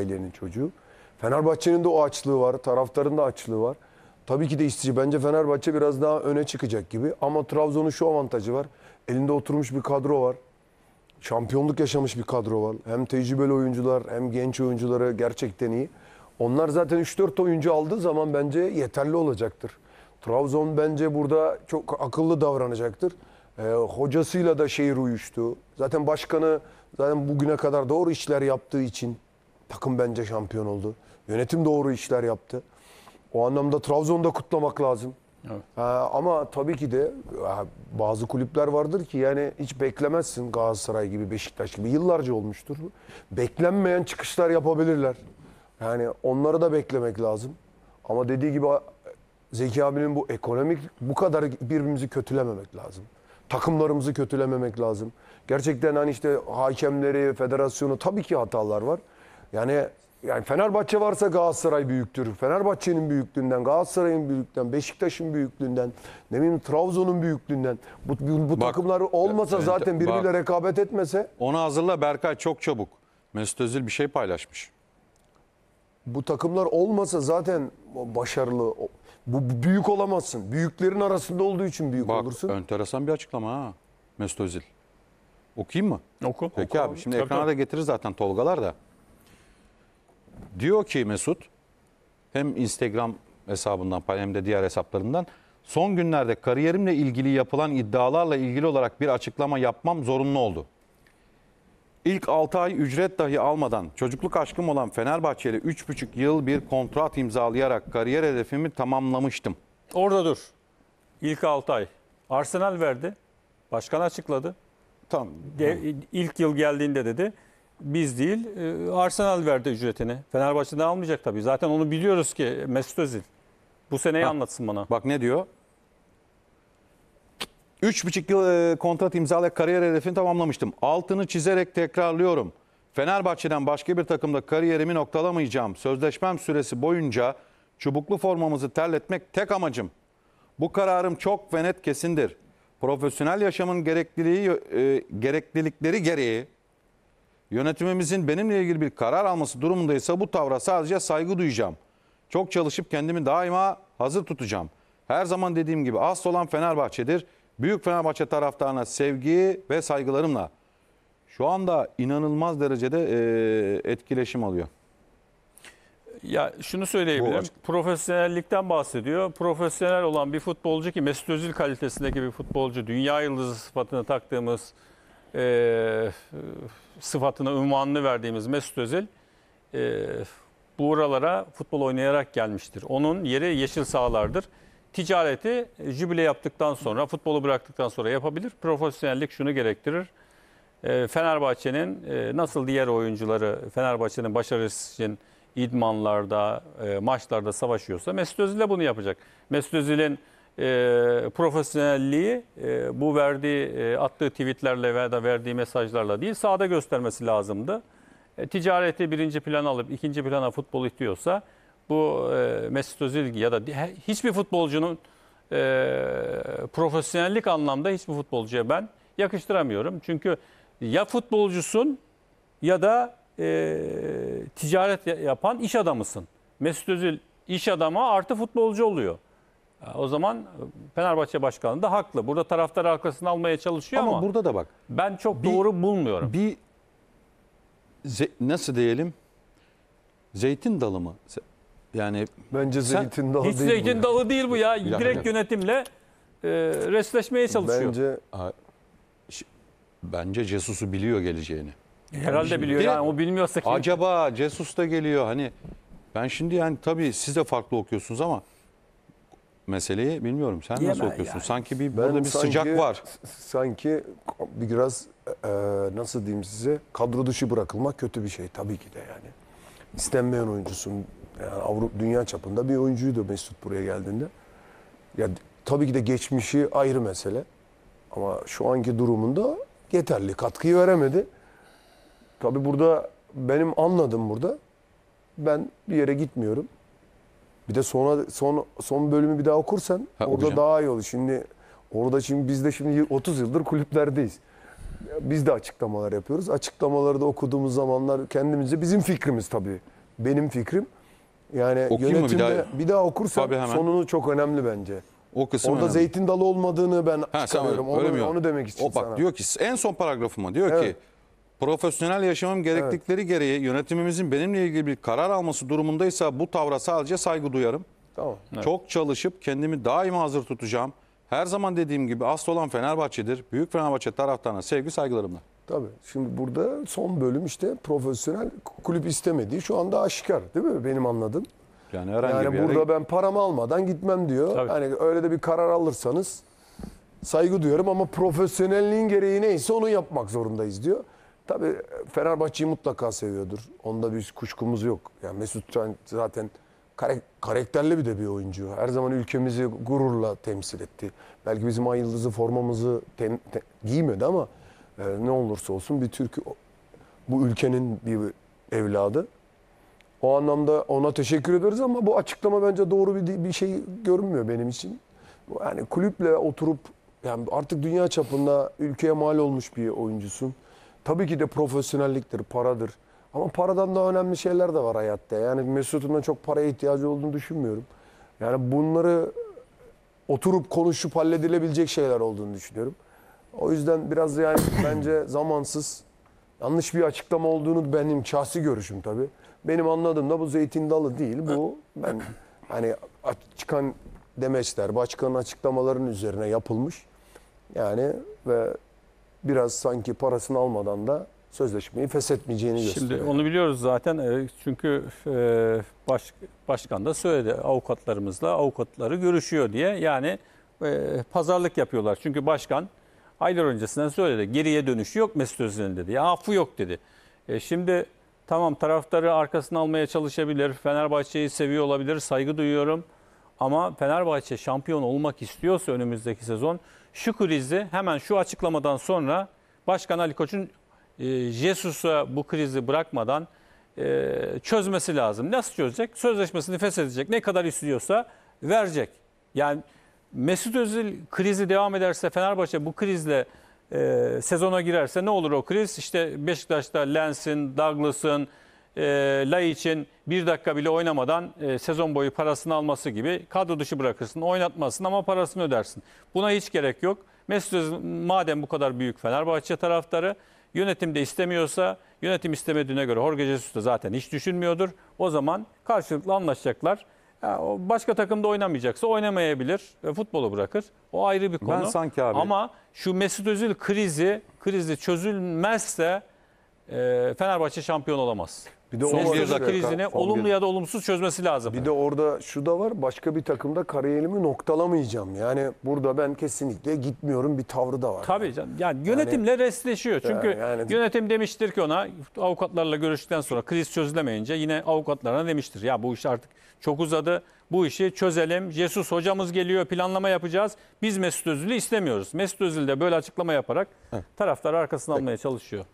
ailenin çocuğu. Fenerbahçe'nin de o açlığı var, taraftarın da açlığı var. Tabii ki de istici. Bence Fenerbahçe biraz daha öne çıkacak gibi. Ama Trabzon'un şu avantajı var. Elinde oturmuş bir kadro var. Şampiyonluk yaşamış bir kadro var. Hem tecrübeli oyuncular hem genç oyuncuları gerçekten iyi. Onlar zaten 3-4 oyuncu aldığı zaman bence yeterli olacaktır. Trabzon bence burada çok akıllı davranacaktır. E, hocasıyla da şehir uyuştu. Zaten başkanı zaten bugüne kadar doğru işler yaptığı için Takım bence şampiyon oldu. Yönetim doğru işler yaptı. O anlamda Trabzon'da kutlamak lazım. Evet. Ha, ama tabii ki de bazı kulüpler vardır ki yani hiç beklemezsin Galatasaray gibi Beşiktaş gibi yıllarca olmuştur. Beklenmeyen çıkışlar yapabilirler. Yani onları da beklemek lazım. Ama dediği gibi Zeki abinin bu ekonomik bu kadar birbirimizi kötülememek lazım. Takımlarımızı kötülememek lazım. Gerçekten hani işte hakemleri, federasyonu tabii ki hatalar var. Yani yani Fenerbahçe varsa Galatasaray büyüktür. Fenerbahçe'nin büyüklüğünden, Galatasaray'ın büyüklüğünden, Beşiktaş'ın büyüklüğünden, ne bileyim Trabzon'un büyüklüğünden. Bu, bu, bu bak, takımlar olmasa evet, zaten birbiriyle bak, rekabet etmese. Onu hazırla Berkay çok çabuk. Mesut Özil bir şey paylaşmış. Bu takımlar olmasa zaten başarılı. Bu büyük olamazsın. Büyüklerin arasında olduğu için büyük bak, olursun. Bak enteresan bir açıklama ha Mesut Özil. Okuyayım mı? Oku. Peki oku abi, şimdi tabii ekrana da getirir zaten Tolgalar da. Diyor ki Mesut hem Instagram hesabından hem de diğer hesaplarından son günlerde kariyerimle ilgili yapılan iddialarla ilgili olarak bir açıklama yapmam zorunlu oldu. İlk 6 ay ücret dahi almadan çocukluk aşkım olan Fenerbahçe'yle 3,5 yıl bir kontrat imzalayarak kariyer hedefimi tamamlamıştım. Orada dur. İlk 6 ay. Arsenal verdi. Başkan açıkladı. Tamam. De, ilk yıl geldiğinde dedi biz değil e, Arsenal verdi ücretini. Fenerbahçe'den almayacak tabii. Zaten onu biliyoruz ki Mesut Özil. Bu seneyi ha. anlatsın bana. Bak ne diyor? 3,5 yıl e, kontrat imzalayarak kariyer hedefini tamamlamıştım. Altını çizerek tekrarlıyorum. Fenerbahçe'den başka bir takımda kariyerimi noktalamayacağım. Sözleşmem süresi boyunca çubuklu formamızı terletmek tek amacım. Bu kararım çok ve net kesindir. Profesyonel yaşamın gerekliliği, e, gereklilikleri gereği Yönetimimizin benimle ilgili bir karar alması durumundaysa bu tavra sadece saygı duyacağım. Çok çalışıp kendimi daima hazır tutacağım. Her zaman dediğim gibi asıl olan Fenerbahçe'dir. Büyük Fenerbahçe taraftarına sevgi ve saygılarımla. Şu anda inanılmaz derecede e, etkileşim alıyor. Ya şunu söyleyebilirim. Profesyonellikten bahsediyor. Profesyonel olan bir futbolcu ki Mesut Özil kalitesindeki bir futbolcu, dünya yıldızı sıfatını taktığımız e, ee, sıfatını, ünvanını verdiğimiz Mesut Özil e, bu oralara futbol oynayarak gelmiştir. Onun yeri yeşil sahalardır. Ticareti jübile yaptıktan sonra, futbolu bıraktıktan sonra yapabilir. Profesyonellik şunu gerektirir. E, Fenerbahçe'nin e, nasıl diğer oyuncuları Fenerbahçe'nin başarısı için idmanlarda, e, maçlarda savaşıyorsa Mesut Özil de bunu yapacak. Mesut Özil'in e, profesyonelliği e, bu verdiği e, attığı tweetlerle veya da verdiği mesajlarla değil sahada göstermesi lazımdı. E, ticareti birinci plan alıp ikinci plana futbol ihtiyorsa bu e, Mesut Özil ya da hiçbir futbolcunun e, profesyonellik anlamda hiçbir futbolcuya ben yakıştıramıyorum. Çünkü ya futbolcusun ya da e, ticaret yapan iş adamısın. Mesut Özil iş adamı artı futbolcu oluyor. O zaman e, Fenerbahçe Başkanı da haklı. Burada taraftar arkasını almaya çalışıyor ama, ama burada da bak. Ben çok bir, doğru bulmuyorum. Bir nasıl diyelim? Zeytin dalı mı? Yani bence zeytin sen, dalı hiç değil. Hiç zeytin bu dalı ya. değil bu ya. Bilmiyorum. Direkt yönetimle e, resleşmeye çalışıyor. Bence bence Jesus'u biliyor geleceğini. Herhalde şimdi, biliyor yani o bilmiyorsa kim? Acaba Jesus da geliyor hani ben şimdi yani tabii siz de farklı okuyorsunuz ama meseleyi bilmiyorum. Sen Yemem nasıl okuyorsun? Yani. Sanki bir burada bir sanki, sıcak var. Sanki bir biraz e, nasıl diyeyim size kadro dışı bırakılmak kötü bir şey tabii ki de yani. İstenmeyen oyuncusun. Yani Avrupa dünya çapında bir oyuncuydu Mesut buraya geldiğinde. Ya tabii ki de geçmişi ayrı mesele. Ama şu anki durumunda yeterli katkıyı veremedi. Tabii burada benim anladım burada. Ben bir yere gitmiyorum. Bir de sonra son son bölümü bir daha okursan ha, orada okuyacağım. daha iyi olur. Şimdi orada şimdi biz de şimdi 30 yıldır kulüplerdeyiz. Biz de açıklamalar yapıyoruz. Açıklamaları da okuduğumuz zamanlar kendimize bizim fikrimiz tabii. Benim fikrim. Yani Okuyayım yönetimde bir daha, bir daha okursan sonunu çok önemli bence. O kısım Orada önemli. zeytin dalı olmadığını ben ha, çıkarıyorum. Öyle, onu, onu demek için o, bak, sana. Diyor ki en son paragrafıma diyor evet. ki profesyonel yaşamam gerektikleri gereği yönetimimizin benimle ilgili bir karar alması durumundaysa bu tavra sadece saygı duyarım. Tamam. Çok çalışıp kendimi daima hazır tutacağım. Her zaman dediğim gibi asıl olan Fenerbahçe'dir. Büyük Fenerbahçe taraftarına sevgi saygılarımla. Tabii. Şimdi burada son bölüm işte profesyonel kulüp istemediği şu anda aşikar değil mi benim anladığım? Yani herhangi bir Yani yere- burada ben paramı almadan gitmem diyor. Tabii. Yani öyle de bir karar alırsanız saygı duyarım ama profesyonelliğin gereği neyse onu yapmak zorundayız diyor. Tabii Fenerbahçe'yi mutlaka seviyordur. Onda bir kuşkumuz yok. Yani Mesut zaten karakterli bir de bir oyuncu. Her zaman ülkemizi gururla temsil etti. Belki bizim ay yıldızı formamızı tem, te, giymedi ama e, ne olursa olsun bir Türk bu ülkenin bir evladı. O anlamda ona teşekkür ederiz ama bu açıklama bence doğru bir, bir şey görünmüyor benim için. Yani kulüple oturup yani artık dünya çapında ülkeye mal olmuş bir oyuncusun. Tabii ki de profesyonelliktir, paradır. Ama paradan daha önemli şeyler de var hayatta. Yani Mesut'un çok paraya ihtiyacı olduğunu düşünmüyorum. Yani bunları oturup konuşup halledilebilecek şeyler olduğunu düşünüyorum. O yüzden biraz yani bence zamansız yanlış bir açıklama olduğunu benim şahsi görüşüm tabii. Benim anladığım da bu zeytin dalı değil. Bu ben hani çıkan demeçler, başkanın açıklamaların üzerine yapılmış. Yani ve biraz sanki parasını almadan da sözleşmeyi feshetmeyeceğini Şimdi gösteriyor. Şimdi onu biliyoruz zaten e, çünkü e, baş, başkan da söyledi avukatlarımızla avukatları görüşüyor diye. Yani e, pazarlık yapıyorlar. Çünkü başkan aylar öncesinden söyledi. Geriye dönüş yok Mesut Özil'in dedi. Ya affı yok dedi. şimdi tamam taraftarı arkasına almaya çalışabilir. Fenerbahçe'yi seviyor olabilir. Saygı duyuyorum. Ama Fenerbahçe şampiyon olmak istiyorsa önümüzdeki sezon şu krizi hemen şu açıklamadan sonra Başkan Ali Koç'un e, Jesus'a bu krizi bırakmadan e, çözmesi lazım. Nasıl çözecek? Sözleşmesini feshedecek. Ne kadar istiyorsa verecek. Yani Mesut Özil krizi devam ederse Fenerbahçe bu krizle e, sezona girerse ne olur o kriz? İşte Beşiktaş'ta Lens'in, Douglas'ın, e, ee, Lay için bir dakika bile oynamadan e, sezon boyu parasını alması gibi kadro dışı bırakırsın, oynatmasın ama parasını ödersin. Buna hiç gerek yok. Mesut Özil madem bu kadar büyük Fenerbahçe taraftarı yönetim de istemiyorsa yönetim istemediğine göre Jorge Jesus da zaten hiç düşünmüyordur. O zaman karşılıklı anlaşacaklar. başka takımda oynamayacaksa oynamayabilir. E, futbolu bırakır. O ayrı bir konu. Ben sanki abi. Ama şu Mesut Özil krizi krizi çözülmezse e, Fenerbahçe şampiyon olamaz. Bir de Son bir dakika krizini olumlu ya da olumsuz çözmesi lazım. Bir de orada şu da var. Başka bir takımda kariyerimi noktalamayacağım. Yani burada ben kesinlikle gitmiyorum bir tavrı da var. Tabii canım. Yani yönetimle restleşiyor. Çünkü Ya yani- yönetim demiştir ki ona avukatlarla görüştükten sonra kriz çözülemeyince yine avukatlarına demiştir. Ya bu iş artık çok uzadı. Bu işi çözelim. Jesus hocamız geliyor planlama yapacağız. Biz Mesut Özil'i istemiyoruz. Mesut Özil de böyle açıklama yaparak taraftarı arkasına almaya çalışıyor.